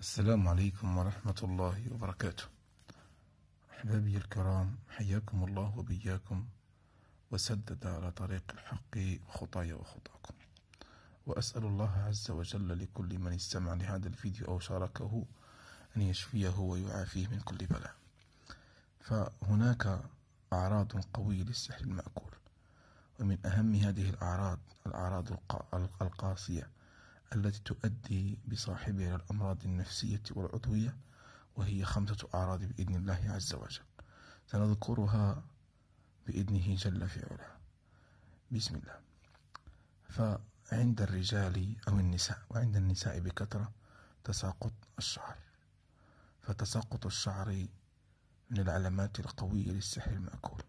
السلام عليكم ورحمة الله وبركاته أحبابي الكرام حياكم الله وبياكم وسدد على طريق الحق خطايا وخطاكم وأسأل الله عز وجل لكل من استمع لهذا الفيديو أو شاركه أن يشفيه ويعافيه من كل بلاء فهناك أعراض قوية للسحر المأكول ومن أهم هذه الأعراض الأعراض القاسية التي تؤدي بصاحبها إلى الأمراض النفسية والعضوية وهي خمسة أعراض بإذن الله عز وجل سنذكرها بإذنه جل في علاه بسم الله فعند الرجال أو النساء وعند النساء بكثرة تساقط الشعر فتساقط الشعر من العلامات القوية للسحر المأكول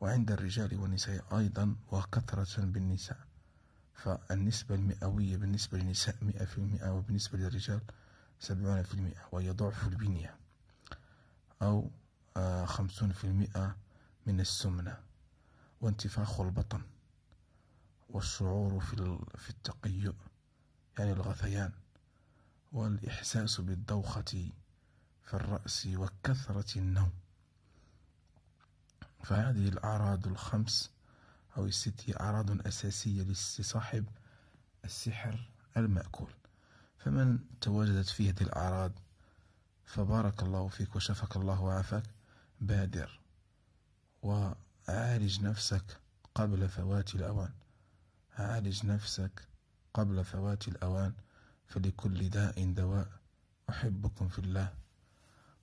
وعند الرجال والنساء أيضا وكثرة بالنساء فالنسبة المئوية بالنسبة للنساء مئة في المئة وبالنسبة للرجال سبعون في المئة وهي ضعف البنية أو آه، خمسون في المئة من السمنة وانتفاخ البطن والشعور في في التقيؤ يعني الغثيان والإحساس بالدوخة في الرأس وكثرة النوم فهذه الأعراض الخمس أو الستي أعراض أساسية لاستصاحب السحر المأكول فمن تواجدت فيه هذه الأعراض فبارك الله فيك وشفك الله وعافاك بادر وعالج نفسك قبل فوات الأوان عالج نفسك قبل فوات الأوان فلكل داء دواء أحبكم في الله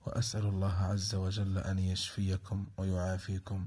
وأسأل الله عز وجل أن يشفيكم ويعافيكم